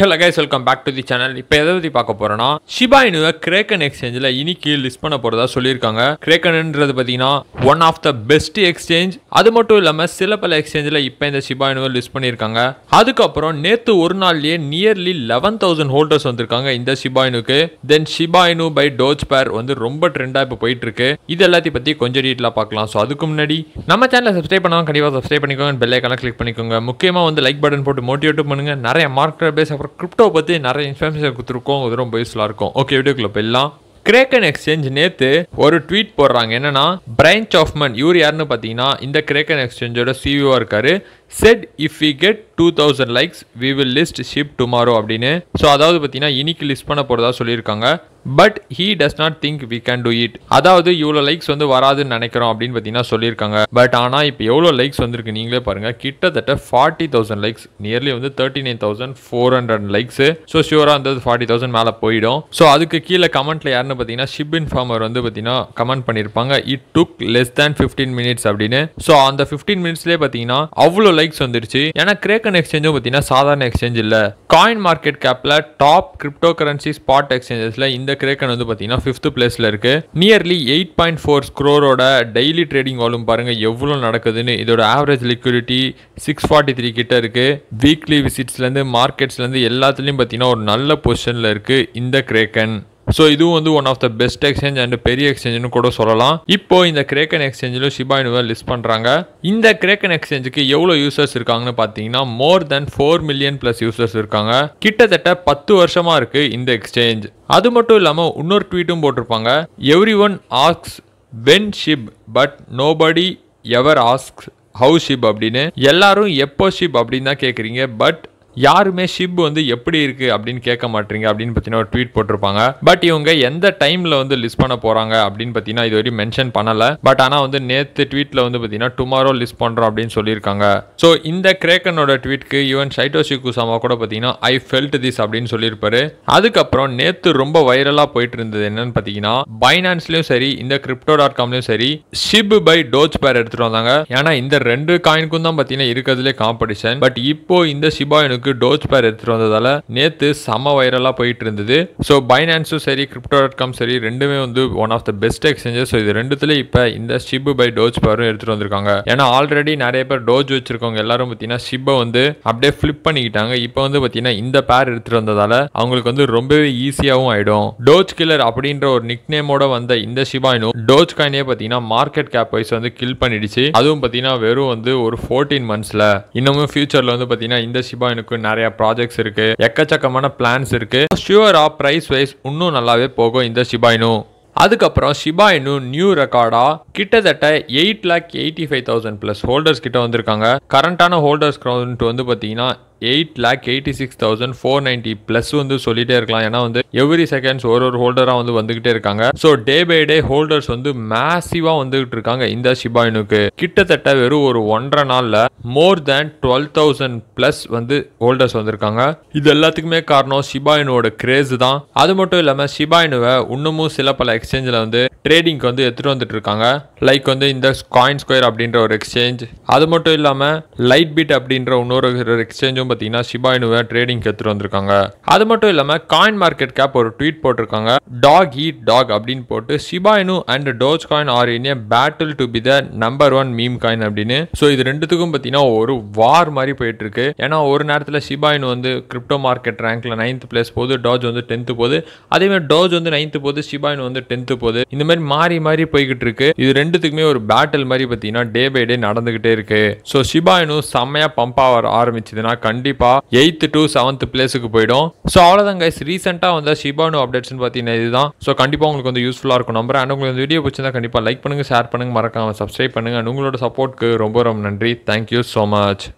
hello guys welcome back to the channel இப்போ எதை பற்றி பார்க்க போகிறோன்னா ஷிபா இனுவை கிரேக்கன் எக்ஸ்சேஞ்சில் இன்னைக்கு லிஸ்ட் பண்ண போகிறதா சொல்லியிருக்காங்க கிரேக்கன்ன்றது பார்த்தீங்கன்னா one of the best exchange அது மட்டும் இல்லாமல் சில பல எக்ஸ்சேஞ்சில் இப்போ இந்த ஷிபா இனுவை லிஸ்ட் பண்ணியிருக்காங்க அதுக்கப்புறம் நேற்று ஒரு நாள்லேயே நியர்லி லெவன் தௌசண்ட் ஹோல்டர்ஸ் வந்திருக்காங்க இந்த ஷிபா இனுக்கு தென் ஷிபா இனு பை டோஜ் பேர் வந்து ரொம்ப ட்ரெண்டாக இப்போ போயிட்டுருக்கு இது எல்லாத்தையும் பற்றி கொஞ்சம் டீட்டெயிலாக பார்க்கலாம் ஸோ அதுக்கு முன்னாடி நம்ம சேனலை சப்ஸ்கிரைப் பண்ணாமல் கண்டிப்பாக சப்ஸ்கிரைப் பண்ணிக்கோங்க பெல்லைக்கான கிளிக் பண்ணிக்கோங்க முக்கியமாக வந்து லைக் பட்டன் போட்டு மோட்டிவேட்டும் பண்ணுங்கள் நிறைய மார்க்கெட் பேச அதுக்கப்புறம் கிரிப்டோ பற்றி நிறைய இன்ஃபர்மேஷன் கொடுத்துருக்கோம் அது ரொம்ப யூஸ்ஃபுல்லாக இருக்கும் ஓகே வீடியோக்குள்ளே எல்லாம் கிரேக்கன் எக்ஸ்சேஞ்ச் நேற்று ஒரு ட்வீட் போடுறாங்க என்னன்னா ஆஃப் மன் இவர் யாருன்னு பார்த்தீங்கன்னா இந்த கிரேக்கன் எக்ஸ்சேஞ்சோட சிஇஓ இருக்காரு said if we get two thousand likes we will list SHIB tomorrow அப்படின்னு ஸோ அதாவது பார்த்தீங்கன்னா இன்னைக்கு லிஸ்ட் பண்ண போகிறதா சொல்லியிருக்காங்க but he does not think we can do it அதாவது இவ்வளோ லைக்ஸ் வந்து வராதுன்னு நினைக்கிறோம் அப்படின்னு பார்த்தீங்கன்னா சொல்லியிருக்காங்க பட் ஆனால் இப்போ எவ்வளோ லைக்ஸ் வந்திருக்கு நீங்களே பாருங்கள் கிட்டத்தட்ட ஃபார்ட்டி தௌசண்ட் லைக்ஸ் நியர்லி வந்து thirty nine thousand four hundred likes so ஷியூராக அந்த ஃபார்ட்டி தௌசண்ட் மேலே போயிடும் ஸோ அதுக்கு கீழே கமெண்ட்டில் யாருன்னு பார்த்தீங்கன்னா ஷிப் இன்ஃபார்மர் வந்து பார்த்தீங்கன்னா கமெண்ட் பண்ணியிருப்பாங்க it took less than fifteen minutes அப்படின்னு ஸோ அந்த ஃபிஃப்டீன் மினிட்ஸ்லேயே பார்த்தீங்கன்னா அவ்வளோ லைக்ஸ் வந்துருச்சு ஏன்னா கிரேக்கன் எக்ஸ்சேஞ்சும் பார்த்தீங்கன்னா சாதாரண எக்ஸ்சேஞ்ச் இல்லை காயின் மார்க்கெட் கேப்பில் டாப் கிரிப்டோ கரன்சி ஸ்பாட் எக்ஸ்சேஞ்சஸில் இந்த கிரேக்கன் வந்து பார்த்தீங்கன்னா ஃபிஃப்த் பிளேஸில் இருக்கு நியர்லி எயிட் பாயிண்ட் ஃபோர் ஸ்க்ரோரோட டெய்லி ட்ரேடிங் வால்யூம் பாருங்கள் எவ்வளோ நடக்குதுன்னு இதோட average liquidity six forty three கிட்ட இருக்கு வீக்லி விசிட்ஸ்லேருந்து மார்க்கெட்ஸ்லேருந்து எல்லாத்துலேயும் பார்த்தீங்கன்னா ஒரு நல்ல பொசிஷனில் இருக்கு இந்த கிரேக்கன் ஸோ இதுவும் வந்து one of the best exchange and பெரிய எக்ஸ்சேஞ்சுன்னு கூட சொல்லலாம் இப்போ இந்த கிரேக்கன் எக்ஸ்சேஞ்சிலும் ஷிபாயினுவை லிஸ்ட் பண்ணுறாங்க இந்த கிரேக்கன் எக்ஸ்சேஞ்சுக்கு எவ்வளோ யூசர்ஸ் இருக்காங்கன்னு பார்த்தீங்கன்னா more than four million plus users இருக்காங்க கிட்டத்தட்ட பத்து வருஷமாக இருக்குது இந்த எக்ஸ்சேஞ்ச் அது மட்டும் இல்லாமல் இன்னொரு ட்வீட்டும் போட்டிருப்பாங்க everyone asks when SHIB but nobody ever asks how SHIB அப்படின்னு எல்லாரும் எப்போ ஷிப் அப்படின்னு தான் கேட்குறீங்க பட் யாருமே ஷிப் வந்து எப்படி இருக்குது அப்படின்னு கேட்க மாட்டீங்க அப்படின்னு பார்த்தீங்கன்னா ஒரு ட்வீட் போட்டிருப்பாங்க பட் இவங்க எந்த டைமில் வந்து லிஸ்ட் பண்ண போகிறாங்க அப்படின்னு பார்த்தீங்கன்னா இது வரையும் மென்ஷன் பண்ணலை பட் ஆனால் வந்து நேற்று ட்வீட்டில் வந்து பார்த்தீங்கன்னா டுமாரோ லிஸ்ட் பண்ணுறோம் அப்படின்னு சொல்லியிருக்காங்க ஸோ இந்த கிரேக்கனோட ட்வீட்க்கு ஈவன் சைட்டோஷி குசாமா கூட பார்த்தீங்கன்னா ஐ ஃபெல்ட் திஸ் அப்படின்னு சொல்லியிருப்பாரு அதுக்கப்புறம் நேற்று ரொம்ப வைரலாக போயிட்டு இருந்தது என்னன்னு பார்த்தீங்கன்னா பைனான்ஸ்லையும் சரி இந்த கிரிப்டோ டாட் காம்லையும் சரி ஷிப் பை டோச் பேர் எடுத்துகிட்டு வந்தாங்க ஏன்னா இந்த ரெண்டு காயினுக்கும் தான் பார்த்தீங்கன்னா இருக்கிறதுலே காம்படிஷன் பட் இப்போ இந்த ஷிபாயினுக்கு ஷேருக்கு டோஜ் பேர் எடுத்துட்டு வந்ததால நேற்று செம வைரலா போயிட்டு இருந்தது ஸோ பைனான்ஸும் சரி கிரிப்டோ டாட் காம் சரி ரெண்டுமே வந்து one of the best exchanges so இது ரெண்டுத்துல இப்போ இந்த ஷிபு பை டோஜ் பேரும் எடுத்துகிட்டு வந்திருக்காங்க ஏன்னா ஆல்ரெடி நிறைய பேர் டோஜ் வச்சிருக்கவங்க எல்லாரும் பார்த்தீங்கன்னா ஷிப்பை வந்து அப்படியே ஃப்ளிப் பண்ணிக்கிட்டாங்க இப்போ வந்து பார்த்தீங்கன்னா இந்த பேர் எடுத்துகிட்டு வந்ததால அவங்களுக்கு வந்து ரொம்பவே ஈஸியாகவும் ஆயிடும் டோஜ் கில்லர் அப்படின்ற ஒரு நிக் நேமோட வந்த இந்த ஷிபா இனோ டோஜ் காயினே பார்த்தீங்கன்னா மார்க்கெட் கேப் வைஸ் வந்து கில் பண்ணிடுச்சு அதுவும் பார்த்தீங்கன்னா வெறும் வந்து ஒரு ஃபோர்டீன் மந்த்ஸ்ல இன்னமும் ஃபியூச்சர்ல வந்து பார்த்தீங்கன்னா இந்த ஷிபா நிறைய ப்ராஜெக்ட்ஸ் இருக்கு எக்கச்சக்கமான பிளான்ஸ் இருக்கு ஷியூரா ப்ரைஸ் வைஸ் இன்னும் நல்லாவே போகும் இந்த சிபாயினு அதுக்கப்புறம் சிபாயினு நியூ ரெக்கார்டா கிட்டத்தட்ட eight lakh eighty five thousand plus holders கிட்ட வந்திருக்காங்க கரண்டான ஹோல்டர்ஸ் கிரௌண்ட் வந்து பார்த்தீங்கன்னா eight lakh eighty six thousand four ninety plus வந்து சொல்லிட்டே இருக்கலாம் ஏன்னா வந்து எவ்ரி செகண்ட்ஸ் ஒரு ஒரு ஹோல்டராக வந்து வந்துகிட்டே இருக்காங்க so day by day holders வந்து மேசிவாக வந்துகிட்டு இருக்காங்க இந்த ஷிபாயினுக்கு கிட்டத்தட்ட வெறும் ஒரு ஒன்றரை நாளில் more than twelve thousand plus வந்து ஹோல்டர்ஸ் வந்திருக்காங்க இது எல்லாத்துக்குமே காரணம் ஷிபாயினோட கிரேஸ் தான் அது மட்டும் இல்லாமல் ஷிபாயினுவை இன்னமும் சில பல எக்ஸ்சேஞ்சில் வந்து ட்ரேடிங்க்கு வந்து எடுத்துகிட்டு வந்துட்டு இருக்காங்க லைக் வந்து இந்த காயின் ஸ்கொயர் அப்படின்ற ஒரு எக்ஸ்சேஞ்ச் அது மட்டும் இல்லாமல் லைட் பிட் அப்படின்ற இன்னொரு எக்ஸ்சேஞ்சும் மட்டும் பார்த்தீங்கன்னா ஷிபாயினுவை ட்ரேடிங்க்கு எடுத்துகிட்டு வந்திருக்காங்க அது மட்டும் இல்லாமல் காயின் மார்க்கெட் கேப் ஒரு ட்வீட் போட்டிருக்காங்க டாக் ஈட் டாக் அப்படின்னு போட்டு Shiba Inu and Dogecoin are in a battle to be the number one meme coin அப்படின்னு ஸோ இது ரெண்டுத்துக்கும் பார்த்தீங்கன்னா ஒரு வார் மாதிரி போயிட்டு இருக்கு ஏன்னா ஒரு நேரத்தில் சிபாயின் வந்து கிரிப்டோ மார்க்கெட் ரேங்க்ல நைன்த் பிளேஸ் போகுது டாஜ் வந்து டென்த்து போகுது அதே மாதிரி டோஜ் வந்து நைன்த்து போகுது ஷிபாயினு வந்து டென்த்து போகுது இந்த மாதிரி மாறி மாறி போய்கிட்டு இருக்கு இது ரெண்டுத்துக்குமே ஒரு பேட்டில் மாதிரி பார்த்தீங்கன்னா டே பை டே நடந்துகிட்டே இருக்கு ஸோ ஷிபாயினு செம்மையாக பம்ப் ஆக ஆரம்பிச்சதுன்னா கண்டிப்பாக எயித்து டு செவன்த் பிளேஸுக்கு போயிடும் ஸோ அவ்வளோதான் கைஸ் ரீசெண்டாக வந்த ஷிபானு அப்டேட்ஸ்னு பார்த்தீங்கன்னா இதுதான் ஸோ கண்டிப்பாக உங்களுக்கு வந்து யூஸ்ஃபுல்லாக இருக்கும் நம்பர் அண்ட் உங்களுக்கு இந்த வீடியோ பிடிச்சிருந்தா கண்டிப்பாக லைக் பண்ணுங்கள் ஷேர் பண்ணுங்கள் மறக்காமல் சப்ஸ்கிரைப் பண்ணுங்கள் அண்ட் உங்களோட சப்போர்ட்டுக்கு ரொம்ப ரொம்ப நன்றி தேங்க்யூ ஸோ மச்